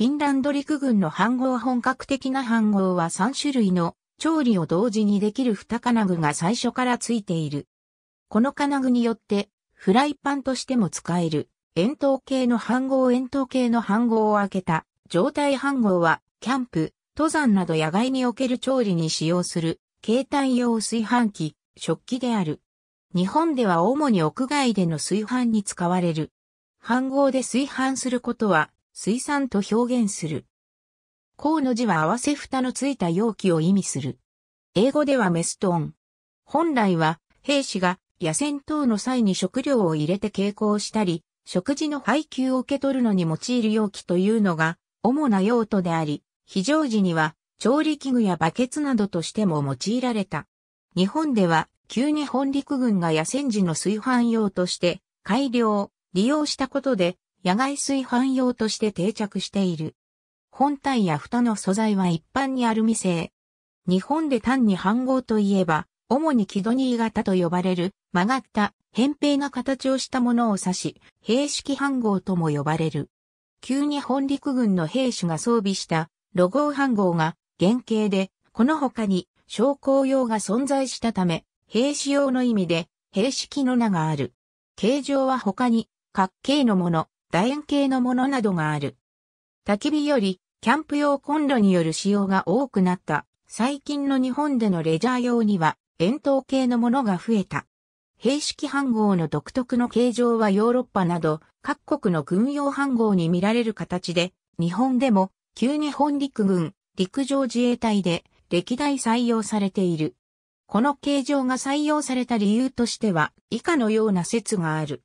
フィンランド陸軍の飯合本格的な飯合は3種類の調理を同時にできる二金具が最初からついている。この金具によってフライパンとしても使える円筒形の飯合円筒形の飯合を開けた状態飯合はキャンプ、登山など野外における調理に使用する携帯用炊飯器、食器である。日本では主に屋外での炊飯に使われる。飯合で炊飯することは水産と表現する。甲の字は合わせ蓋のついた容器を意味する。英語ではメストン。本来は兵士が野戦等の際に食料を入れて携行したり、食事の配給を受け取るのに用いる容器というのが主な用途であり、非常時には調理器具やバケツなどとしても用いられた。日本では旧日本陸軍が野戦時の炊飯用として改良、利用したことで野外炊飯用として定着している。本体や蓋の素材は一般にアルミ製。日本で単に飯合といえば、主にキドニー型と呼ばれる曲がった扁平な形をしたものを指し、兵式飯合とも呼ばれる。旧日本陸軍の兵士が装備したロゴ飯合が原型で、この他に昇降用が存在したため、兵士用の意味で兵式の名がある。形状は他に、角形のもの、楕円形のものなどがある。焚き火より、キャンプ用コンロによる使用が多くなった。最近の日本でのレジャー用には、円筒形のものが増えた。兵式半号の独特の形状はヨーロッパなど各国の軍用半号に見られる形で、日本でも旧日本陸軍陸上自衛隊で歴代採用されている。この形状が採用された理由としては以下のような説がある。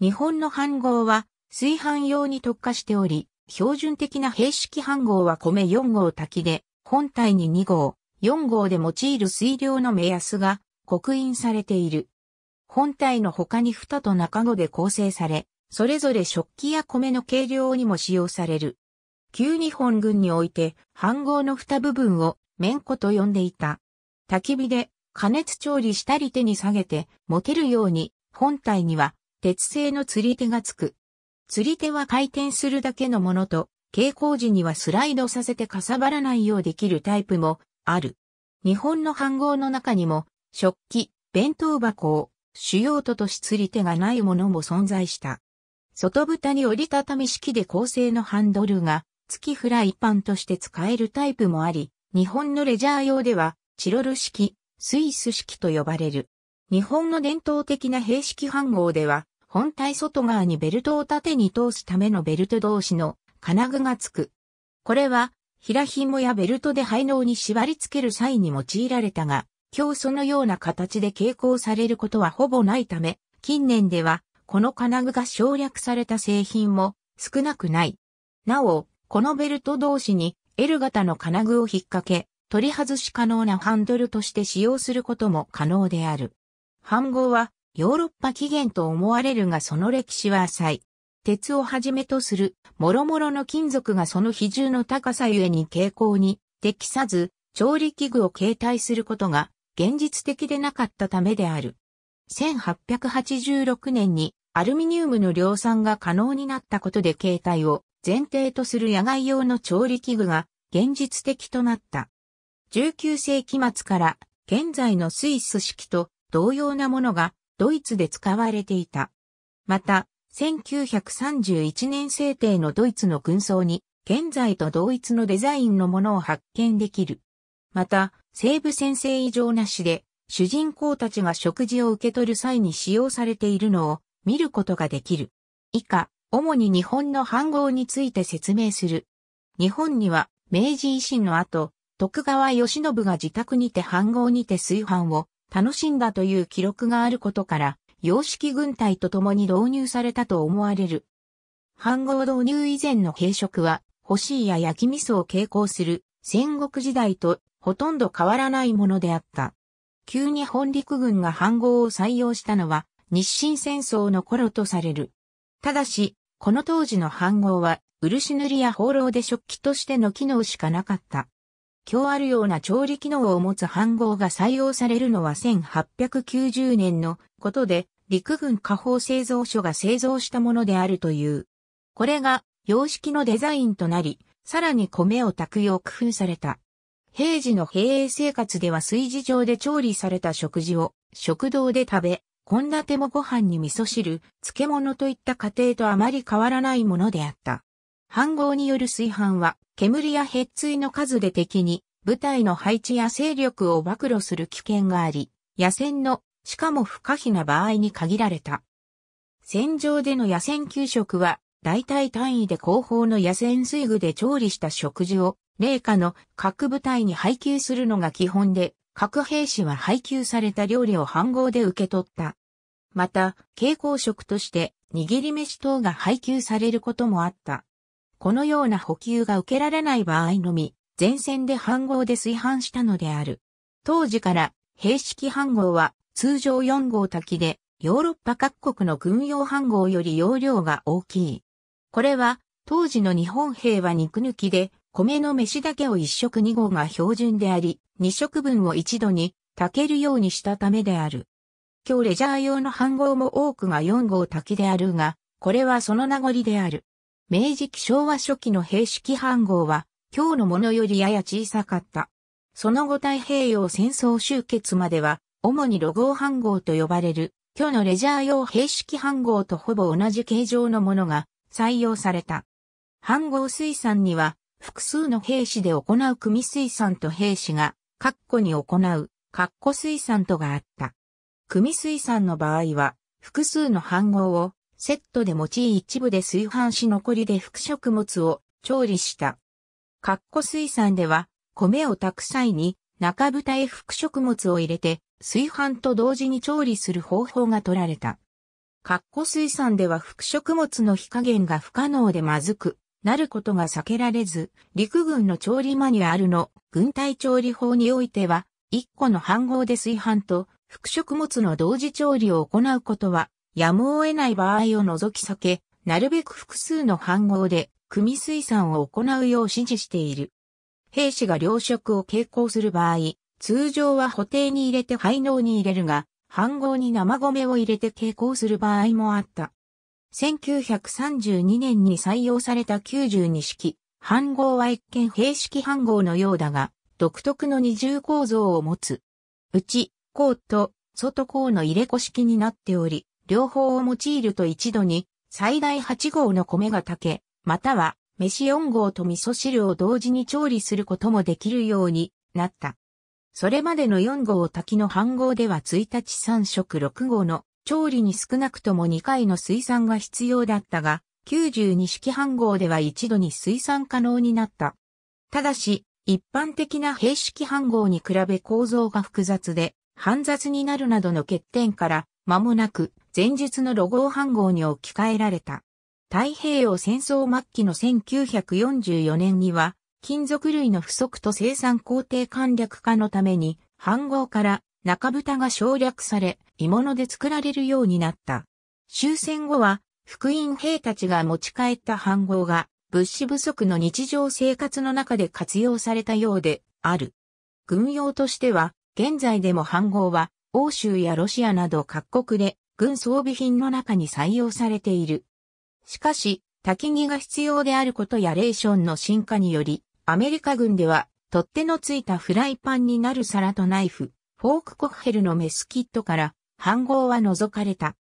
日本の半号は炊飯用に特化しており、標準的な平式飯号は米4号炊きで、本体に2号、4号で用いる水量の目安が刻印されている。本体の他に蓋と中子で構成され、それぞれ食器や米の計量にも使用される。旧日本軍において、飯号の蓋部分を綿子と呼んでいた。焚き火で加熱調理したり手に下げて持てるように、本体には鉄製の釣り手がつく。釣り手は回転するだけのものと、傾向時にはスライドさせてかさばらないようできるタイプもある。日本の飯号の中にも、食器、弁当箱を主要ととし釣り手がないものも存在した。外蓋に折りたたみ式で構成のハンドルが、月フライパンとして使えるタイプもあり、日本のレジャー用では、チロル式、スイス式と呼ばれる。日本の伝統的な平式飯号では、本体外側にベルトを縦に通すためのベルト同士の金具がつく。これは、平紐やベルトで配納に縛り付ける際に用いられたが、今日そのような形で傾向されることはほぼないため、近年では、この金具が省略された製品も少なくない。なお、このベルト同士に L 型の金具を引っ掛け、取り外し可能なハンドルとして使用することも可能である。半号はヨーロッパ起源と思われるがその歴史は浅い。鉄をはじめとする、諸々の金属がその比重の高さゆえに傾向に適さず、調理器具を携帯することが現実的でなかったためである。1886年にアルミニウムの量産が可能になったことで携帯を前提とする野外用の調理器具が現実的となった。19世紀末から現在のスイス式と同様なものがドイツで使われていた。また、1931年制定のドイツの軍装に、現在と同一のデザインのものを発見できる。また、西部先生異常なしで、主人公たちが食事を受け取る際に使用されているのを見ることができる。以下、主に日本の飯号について説明する。日本には、明治維新の後、徳川義信が自宅にて飯号にて炊飯を楽しんだという記録があることから、洋式軍隊と共に導入されたと思われる。飯合導入以前の軽食は、干しや焼き味噌を傾向する戦国時代とほとんど変わらないものであった。急に本陸軍が飯合を採用したのは日清戦争の頃とされる。ただし、この当時の飯合は漆塗りや放浪で食器としての機能しかなかった。強あるような調理機能を持つ飯号が採用されるのは1890年のことで、陸軍下方製造所が製造したものであるという。これが様式のデザインとなり、さらに米を炊くよう工夫された。平時の平営生活では炊事場で調理された食事を食堂で食べ、献立もご飯に味噌汁、漬物といった家庭とあまり変わらないものであった。飯合による炊飯は、煙やへっついの数で敵に、部隊の配置や勢力を暴露する危険があり、野戦の、しかも不可避な場合に限られた。戦場での野戦給食は、大体単位で後方の野戦水具で調理した食事を、霊下の各部隊に配給するのが基本で、各兵士は配給された料理を飯合で受け取った。また、蛍光食として、握り飯等が配給されることもあった。このような補給が受けられない場合のみ、前線で飯号で炊飯したのである。当時から、兵式飯号は、通常4号炊きで、ヨーロッパ各国の軍用飯号より容量が大きい。これは、当時の日本兵は肉抜きで、米の飯だけを1食2号が標準であり、2食分を一度に炊けるようにしたためである。今日レジャー用の飯号も多くが4号炊きであるが、これはその名残である。明治期昭和初期の平式飯号は、今日のものよりやや小さかった。その後太平洋戦争終結までは、主にロゴ飯号と呼ばれる、今日のレジャー用平式飯号とほぼ同じ形状のものが採用された。飯号水産には、複数の兵士で行う組水産と兵士が、括弧に行う、括弧水産とがあった。組水産の場合は、複数の飯号をセットで用い一部で炊飯し残りで副食物を調理した。カッコ水産では、米を炊く際に中蓋へ副食物を入れて、炊飯と同時に調理する方法が取られた。カッコ水産では副食物の火加減が不可能でまずく、なることが避けられず、陸軍の調理マニュアルの軍隊調理法においては、1個の飯合で炊飯と副食物の同時調理を行うことはやむを得ない場合を除き避け、なるべく複数の飯応で、組水産を行うよう指示している。兵士が糧食を携行する場合、通常は補定に入れて配納に入れるが、飯応に生米を入れて携行する場合もあった。1932年に採用された92式、飯応は一見兵式飯応のようだが、独特の二重構造を持つ。内、コーと外コの入れ子式になっており、両方を用いると一度に、最大8合の米が炊け、または、飯4合と味噌汁を同時に調理することもできるようになった。それまでの4合炊きの半合では1日3食6合の調理に少なくとも2回の水産が必要だったが、92式半合では一度に水産可能になった。ただし、一般的な平式半合に比べ構造が複雑で、煩雑になるなどの欠点から、間もなく前述のロゴを半号に置き換えられた。太平洋戦争末期の1944年には、金属類の不足と生産工程簡略化のために、半号から中蓋が省略され、鋳物で作られるようになった。終戦後は、福音兵たちが持ち帰った半号が、物資不足の日常生活の中で活用されたようである。軍用としては、現在でも半号は欧州やロシアなど各国で軍装備品の中に採用されている。しかし、焚き木が必要であることやレーションの進化により、アメリカ軍では取っ手のついたフライパンになる皿とナイフ、フォークコッヘルのメスキットから飯号は除かれた。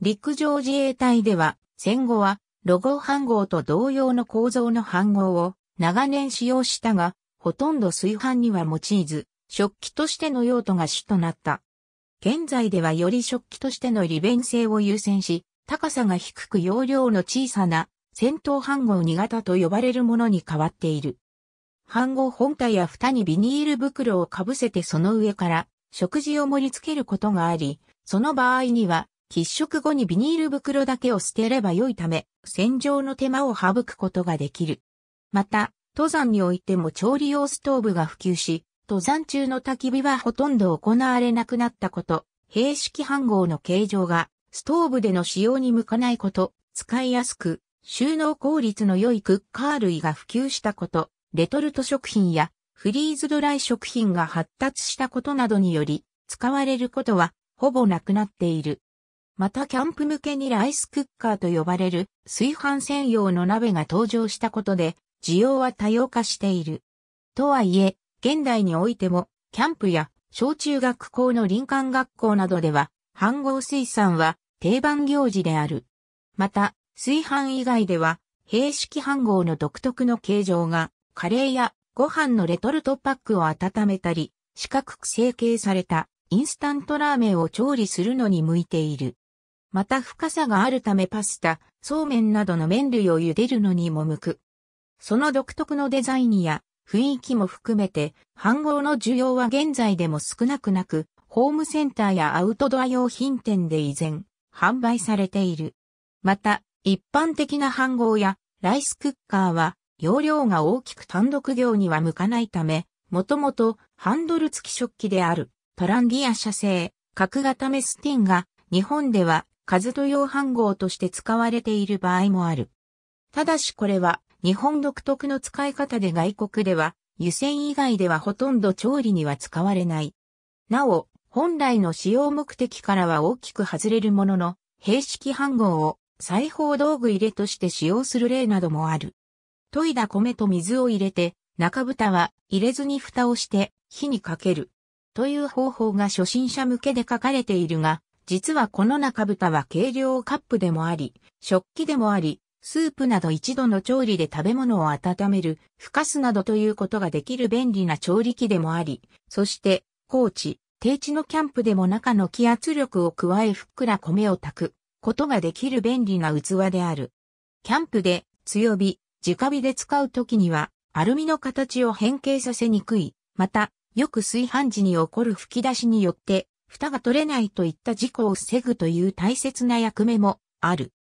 陸上自衛隊では戦後はロゴ飯号と同様の構造の飯号を長年使用したが、ほとんど炊飯には用いず、食器としての用途が主となった。現在ではより食器としての利便性を優先し、高さが低く容量の小さな戦闘飯盒2型と呼ばれるものに変わっている。飯盒本体や蓋にビニール袋をかぶせてその上から食事を盛り付けることがあり、その場合には喫食後にビニール袋だけを捨てれば良いため、洗浄の手間を省くことができる。また、登山においても調理用ストーブが普及し、登山中の焚き火はほとんど行われなくなったこと、閉式飯盒の形状がストーブでの使用に向かないこと、使いやすく、収納効率の良いクッカー類が普及したこと、レトルト食品やフリーズドライ食品が発達したことなどにより、使われることはほぼなくなっている。またキャンプ向けにライスクッカーと呼ばれる炊飯専用の鍋が登場したことで、需要は多様化している。とはいえ、現代においても、キャンプや小中学校の林間学校などでは、飯合水産は定番行事である。また、炊飯以外では、平式飯合の独特の形状が、カレーやご飯のレトルトパックを温めたり、四角く成形されたインスタントラーメンを調理するのに向いている。また深さがあるためパスタ、そうめんなどの麺類を茹でるのにも向く。その独特のデザインや雰囲気も含めて、飯盒の需要は現在でも少なくなく、ホームセンターやアウトドア用品店で依然、販売されている。また、一般的な飯盒やライスクッカーは、容量が大きく単独業には向かないため、もともとハンドル付き食器であるトランギア社製、角型メスティンが日本ではカズト用飯盒として使われている場合もある。ただしこれは日本独特の使い方で外国では、湯煎以外ではほとんど調理には使われない。なお、本来の使用目的からは大きく外れるものの、平式飯合を裁縫道具入れとして使用する例などもある。研いだ米と水を入れて、中蓋は入れずに蓋をして火にかける。という方法が初心者向けで書かれているが、実はこの中蓋は軽量カップでもあり、食器でもあり、スープなど一度の調理で食べ物を温める、ふかすなどということができる便利な調理器でもあり、そして、高地、低地のキャンプでも中の気圧力を加えふっくら米を炊くことができる便利な器である。キャンプで強火、直火で使うときには、アルミの形を変形させにくい。また、よく炊飯時に起こる吹き出しによって、蓋が取れないといった事故を防ぐという大切な役目もある。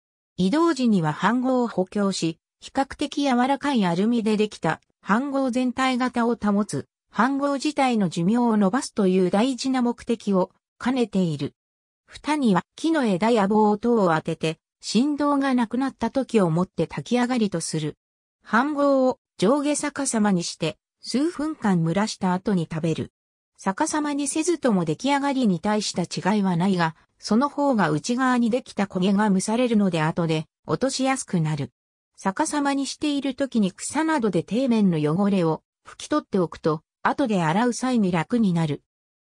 移動時には飯合を補強し、比較的柔らかいアルミでできた飯合全体型を保つ、飯合自体の寿命を伸ばすという大事な目的を兼ねている。蓋には木の枝や棒等を当てて、振動がなくなった時をもって炊き上がりとする。飯合を上下逆さまにして、数分間蒸らした後に食べる。逆さまにせずとも出来上がりに対した違いはないが、その方が内側にできた焦げが蒸されるので後で落としやすくなる。逆さまにしている時に草などで底面の汚れを拭き取っておくと、後で洗う際に楽になる。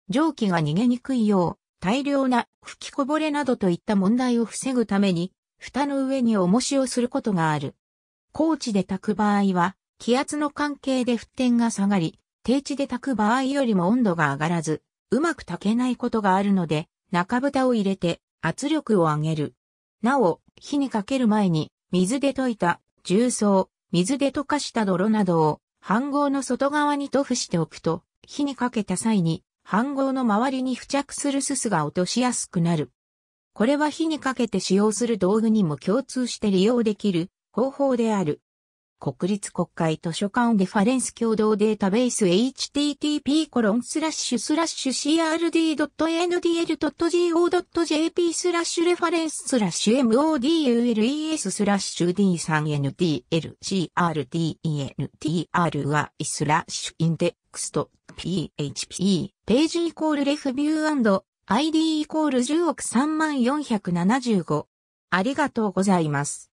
蒸気が逃げにくいよう、大量な吹きこぼれなどといった問題を防ぐために、蓋の上に重しをすることがある。高地で炊く場合は、気圧の関係で沸点が下がり、低地で炊く場合よりも温度が上がらず、うまく炊けないことがあるので、中蓋を入れて圧力を上げる。なお、火にかける前に水で溶いた重曹、水で溶かした泥などを飯合の外側に塗布しておくと、火にかけた際に飯合の周りに付着するすすが落としやすくなる。これは火にかけて使用する道具にも共通して利用できる方法である。国立国会図書館デファレンス共同データベース http コロンスラッシュスラッシュ crd.ndl.go.jp スラッシュレファレンススラッシュ modules スラッシュ d3ndlcrdentri スラッシュインデックスと php ページイコールレフビュー &id イコール10億3475ありがとうございます。